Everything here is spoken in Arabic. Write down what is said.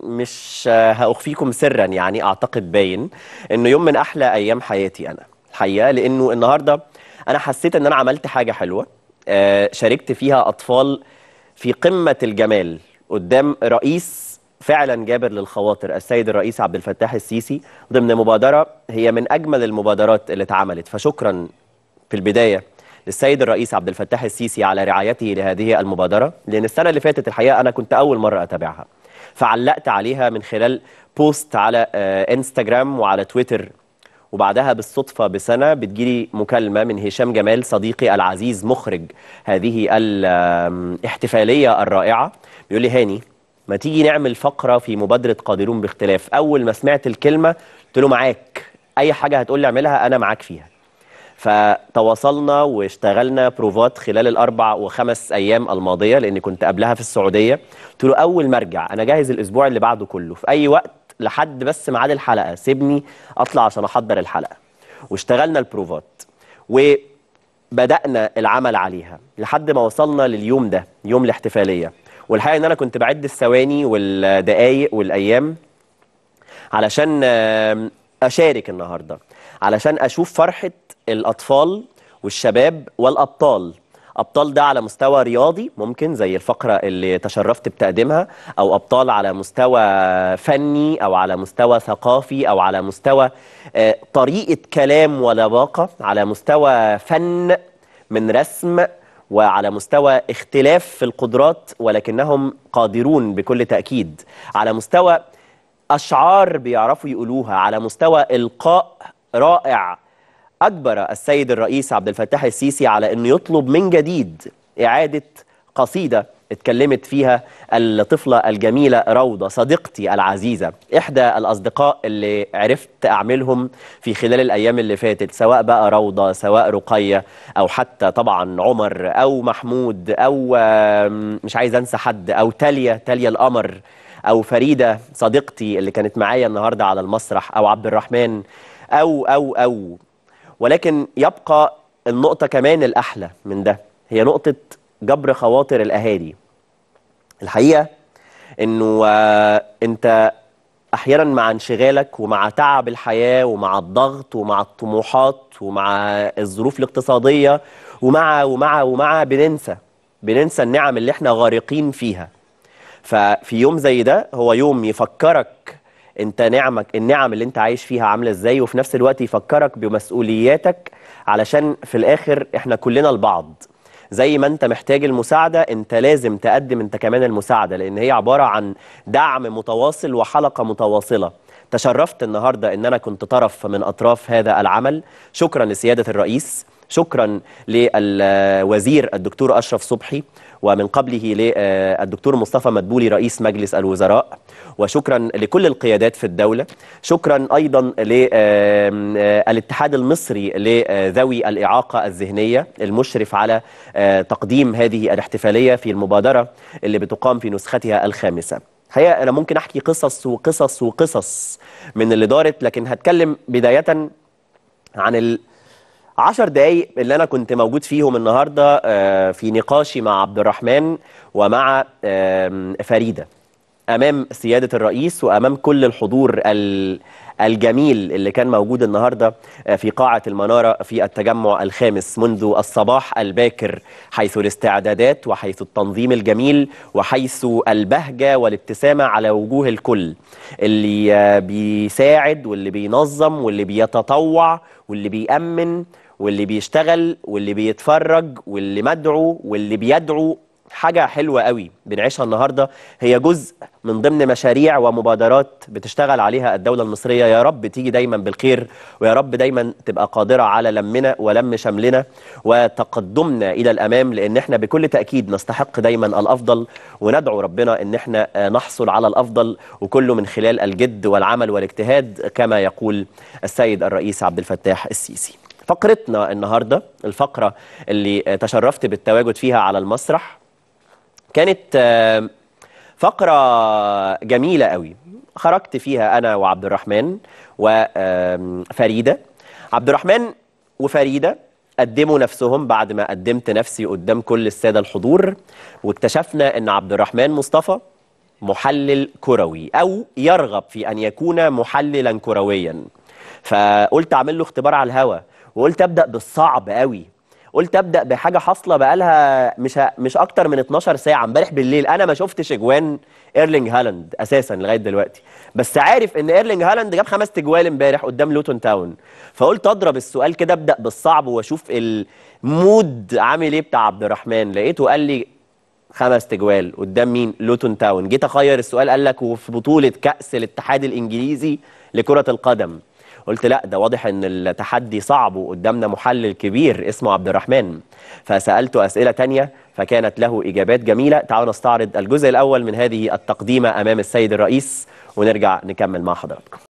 مش هأخفيكم سرا يعني أعتقد باين إنه يوم من أحلى أيام حياتي أنا الحقيقة لأنه النهاردة أنا حسيت إن أنا عملت حاجة حلوة آه، شاركت فيها أطفال في قمة الجمال قدام رئيس فعلا جابر للخواطر السيد الرئيس عبد الفتاح السيسي ضمن مبادرة هي من أجمل المبادرات اللي اتعملت فشكرا في البداية للسيد الرئيس عبد الفتاح السيسي على رعايته لهذه المبادرة لأن السنة اللي فاتت الحقيقة أنا كنت أول مرة أتابعها فعلقت عليها من خلال بوست على آه، انستجرام وعلى تويتر وبعدها بالصدفة بسنة بتجيلي مكالمة من هشام جمال صديقي العزيز مخرج هذه الاحتفالية الرائعة بيقول لي هاني ما تيجي نعمل فقرة في مبادرة قادرون باختلاف أول ما سمعت الكلمة قلت له معاك أي حاجة هتقول لي اعملها أنا معاك فيها فتواصلنا واشتغلنا بروفات خلال الاربع وخمس ايام الماضيه لاني كنت قبلها في السعوديه قلت له اول ما ارجع انا جاهز الاسبوع اللي بعده كله في اي وقت لحد بس ميعاد الحلقه سيبني اطلع عشان احضر الحلقه واشتغلنا البروفات وبدانا العمل عليها لحد ما وصلنا لليوم ده يوم الاحتفاليه والحقيقه ان انا كنت بعد الثواني والدقائق والايام علشان اشارك النهارده علشان اشوف فرحه الاطفال والشباب والابطال ابطال ده على مستوى رياضي ممكن زي الفقره اللي تشرفت بتقديمها او ابطال على مستوى فني او على مستوى ثقافي او على مستوى آه، طريقه كلام ولباقه على مستوى فن من رسم وعلى مستوى اختلاف في القدرات ولكنهم قادرون بكل تاكيد على مستوى اشعار بيعرفوا يقولوها على مستوى القاء رائع أجبر السيد الرئيس عبد الفتاح السيسي على أنه يطلب من جديد إعادة قصيدة اتكلمت فيها الطفلة الجميلة روضة صديقتي العزيزة إحدى الأصدقاء اللي عرفت أعملهم في خلال الأيام اللي فاتت سواء بقى روضة سواء رقية أو حتى طبعا عمر أو محمود أو مش عايز أنسى حد أو تالية تالية القمر أو فريدة صديقتي اللي كانت معايا النهاردة على المسرح أو عبد الرحمن أو أو أو ولكن يبقى النقطة كمان الأحلى من ده هي نقطة جبر خواطر الأهالي الحقيقة أنه آه، أنت أحيانا مع انشغالك ومع تعب الحياة ومع الضغط ومع الطموحات ومع الظروف الاقتصادية ومع ومع ومع بننسى بننسى النعم اللي احنا غارقين فيها ففي يوم زي ده هو يوم يفكرك انت نعمك النعم اللي انت عايش فيها عامله ازاي وفي نفس الوقت يفكرك بمسؤولياتك علشان في الاخر احنا كلنا لبعض زي ما انت محتاج المساعده انت لازم تقدم انت كمان المساعده لان هي عباره عن دعم متواصل وحلقه متواصله تشرفت النهارده ان انا كنت طرف من اطراف هذا العمل شكرا لسياده الرئيس شكرا للوزير الدكتور أشرف صبحي ومن قبله للدكتور مصطفى مدبولي رئيس مجلس الوزراء وشكرا لكل القيادات في الدولة شكرا أيضا للاتحاد آه، المصري لذوي الإعاقة الذهنية المشرف على آه، تقديم هذه الاحتفالية في المبادرة اللي بتقام في نسختها الخامسة الحقيقه انا ممكن احكي قصص وقصص وقصص من اللي دارت لكن هتكلم بدايه عن عشر دقايق اللي أنا كنت موجود فيهم النهاردة آه، في نقاشي مع عبد الرحمن ومع فريدة أمام سيادة الرئيس وأمام كل الحضور الجميل اللي كان موجود النهاردة آه، في قاعة المنارة في التجمع الخامس منذ الصباح الباكر حيث الاستعدادات وحيث التنظيم الجميل وحيث البهجة والابتسامة على وجوه الكل اللي آه، بيساعد واللي بينظم واللي بيتطوع واللي بيأمن واللي بيشتغل واللي بيتفرج واللي مدعو واللي بيدعو حاجة حلوة قوي بنعيشها النهاردة هي جزء من ضمن مشاريع ومبادرات بتشتغل عليها الدولة المصرية يا رب تيجي دايما بالخير ويا رب دايما تبقى قادرة على لمنا ولم شملنا وتقدمنا إلى الأمام لأن احنا بكل تأكيد نستحق دايما الأفضل وندعو ربنا أن احنا نحصل على الأفضل وكله من خلال الجد والعمل والاجتهاد كما يقول السيد الرئيس عبد الفتاح السيسي فقرتنا النهاردة الفقرة اللي آه، تشرفت بالتواجد فيها على المسرح كانت آه، فقرة جميلة قوي خرجت فيها أنا وعبد الرحمن وفريدة عبد الرحمن وفريدة قدموا نفسهم بعد ما قدمت نفسي قدام كل السادة الحضور واكتشفنا أن عبد الرحمن مصطفى محلل كروي أو يرغب في أن يكون محللا كرويا فقلت أعمل له اختبار على الهوا وقلت ابدا بالصعب قوي قلت ابدا بحاجه حاصله بقالها مش مش اكتر من 12 ساعه امبارح بالليل انا ما شفتش اجوان ايرلينج هالاند اساسا لغايه دلوقتي بس عارف ان ايرلينج هالاند جاب خمس تجوال امبارح قدام لوتون تاون فقلت اضرب السؤال كده ابدا بالصعب واشوف المود عامل ايه بتاع عبد الرحمن لقيته قال لي خمس تجوال قدام مين لوتون تاون جيت اخير السؤال قال لك وفي بطوله كاس الاتحاد الانجليزي لكره القدم قلت لا ده واضح ان التحدي صعب وقدامنا محلل كبير اسمه عبد الرحمن فسالته اسئله تانية فكانت له اجابات جميله تعالوا نستعرض الجزء الاول من هذه التقديمه امام السيد الرئيس ونرجع نكمل مع حضراتكم